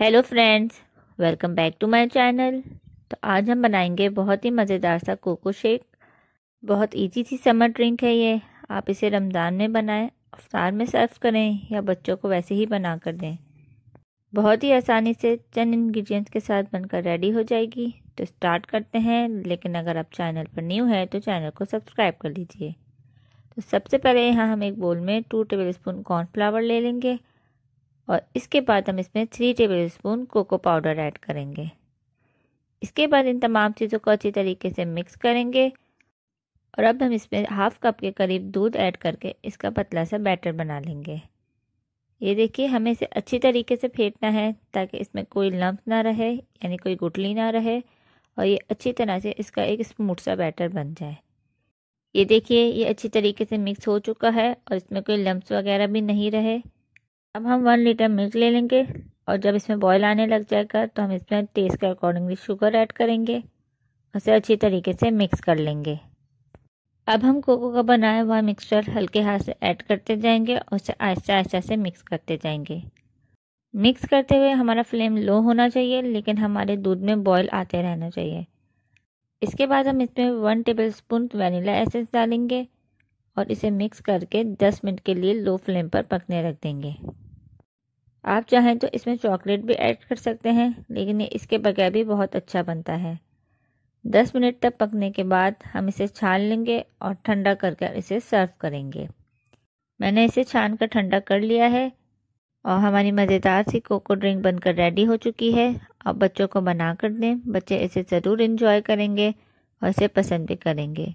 hello friends welcome back to my channel तो आज हम बनाएंगे बहुत ही मज़ेदार सा कोको शेक बहुत इजी सी समर ड्रिंक है ये आप इसे रमज़ान में बनाएं अफ्तार में सर्व करें या बच्चों को वैसे ही बना कर दें बहुत ही आसानी से चंद इंग्रेडिएंट्स के साथ बनकर रेडी हो जाएगी तो स्टार्ट करते हैं लेकिन अगर आप चैनल पर न्यू हैं तो चैनल को सब्सक्राइब कर लीजिए तो सबसे पहले यहाँ हम एक बोल में टू टेबल स्पून कॉर्नफ्लावर ले लेंगे ले और इसके बाद हम इसमें three tablespoon cocoa powder add करेंगे इसके बाद इन तमाम चीज़ों को अच्छी तरीके से मिक्स करेंगे और अब हम इसमें हाफ कप के करीब दूध ऐड करके इसका पतला सा बैटर बना लेंगे ये देखिए हमें इसे अच्छी तरीके से फेंटना है ताकि इसमें कोई लम्ब ना रहे यानी कोई गुटली ना रहे और ये अच्छी तरह से इसका एक स्मूथ सा बैटर बन जाए ये देखिए ये अच्छी तरीके से मिक्स हो चुका है और इसमें कोई लम्ब वगैरह भी नहीं रहे अब हम वन लीटर मिल्क ले लेंगे और जब इसमें बॉयल आने लग जाएगा तो हम इसमें टेस्ट के अकॉर्डिंगली शुगर ऐड करेंगे उसे अच्छी तरीके से मिक्स कर लेंगे अब हम कोको का बनाया हुआ मिक्सचर हल्के हाथ से ऐड करते जाएंगे और उसे आहिस्ता आहिस्ता से मिक्स करते जाएंगे मिक्स करते हुए हमारा फ्लेम लो होना चाहिए लेकिन हमारे दूध में बॉयल आते रहना चाहिए इसके बाद हम इसमें one tablespoon vanilla essence डालेंगे और इसे मिक्स करके 10 मिनट के लिए लो फ्लेम पर पकने रख देंगे आप चाहें तो इसमें चॉकलेट भी ऐड कर सकते हैं लेकिन ये इसके बगैर भी बहुत अच्छा बनता है दस मिनट तक पकने के बाद हम इसे छान लेंगे और ठंडा करके इसे सर्व करेंगे मैंने इसे छान कर ठंडा कर लिया है और हमारी मज़ेदार सी कोको ड्रिंक बनकर रेडी हो चुकी है आप बच्चों को बना कर दें बच्चे इसे ज़रूर इन्जॉय करेंगे और इसे पसंद भी करेंगे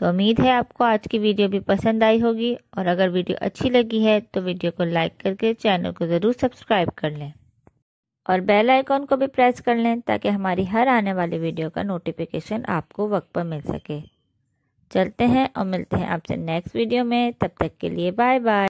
तो उम्मीद है आपको आज की वीडियो भी पसंद आई होगी और अगर वीडियो अच्छी लगी है तो वीडियो को लाइक करके चैनल को ज़रूर सब्सक्राइब कर लें और बेल आइकॉन को भी प्रेस कर लें ताकि हमारी हर आने वाली वीडियो का नोटिफिकेशन आपको वक्त पर मिल सके चलते हैं और मिलते हैं आपसे नेक्स्ट वीडियो में तब तक के लिए बाय बाय